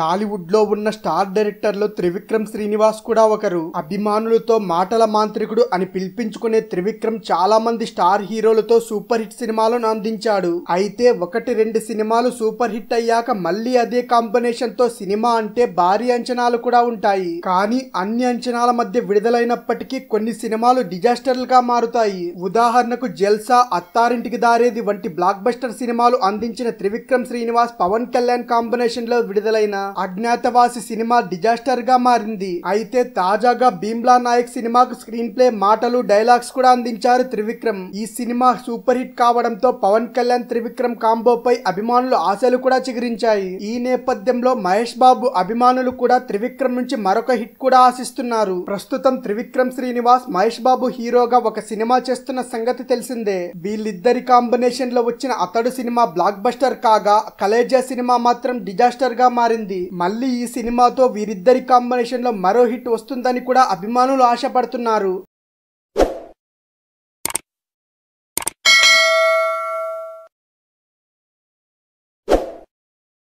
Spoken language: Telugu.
టాలీవుడ్లో ఉన్న స్టార్ డైరెక్టర్లు త్రివిక్రమ్ శ్రీనివాస్ కూడా ఒకరు అభిమానులతో మాటల మాంత్రికుడు అని పిలిపించుకునే త్రివిక్రమ్ చాలా మంది స్టార్ హీరోలతో సూపర్ హిట్ సినిమాలను అందించాడు అయితే ఒకటి రెండు సినిమాలు సూపర్ హిట్ అయ్యాక మళ్ళీ అదే కాంబినేషన్ తో సినిమా అంటే భారీ అంచనాలు కూడా ఉంటాయి కానీ అన్ని అంచనాల మధ్య విడుదలైనప్పటికీ కొన్ని సినిమాలు డిజాస్టర్లుగా మారుతాయి ఉదాహరణకు జెల్సా అత్తారింటికి దారేది వంటి బ్లాక్ బస్టర్ సినిమాలు అందించిన త్రివిక్రమ్ శ్రీనివాస్ పవన్ కళ్యాణ్ కాంబినేషన్ లో విడుదలైన అజ్ఞాతవాసి సినిమా డిజాస్టర్ గా మారింది అయితే తాజాగా భీమ్లా నాయక్ సినిమాకు స్క్రీన్ ప్లే మాటలు డైలాగ్స్ కూడా అందించారు త్రివిక్రమ్ ఈ సినిమా సూపర్ హిట్ కావడంతో పవన్ కళ్యాణ్ త్రివిక్రమ్ కాంబోపై అభిమానులు ఆశలు కూడా చిగురించాయి ఈ నేపథ్యంలో మహేష్ బాబు అభిమానులు కూడా త్రివిక్రమ్ నుంచి మరొక హిట్ కూడా ఆశిస్తున్నారు ప్రస్తుతం త్రివిక్రమ్ శ్రీనివాస్ మహేష్ బాబు హీరోగా ఒక సినిమా చేస్తున్న సంగతి తెలిసిందే వీళ్ళిద్దరి కాంబినేషన్ లో వచ్చిన అతడు సినిమా బ్లాక్ బస్టర్ కాగా కలేజా సినిమా మాత్రం డిజాస్టర్ గా మారింది ఉంది మళ్ళీ ఈ సినిమాతో వీరిద్దరి కాంబినేషన్లో మరో హిట్ వస్తుందని కూడా అభిమానులు ఆశపడుతున్నారు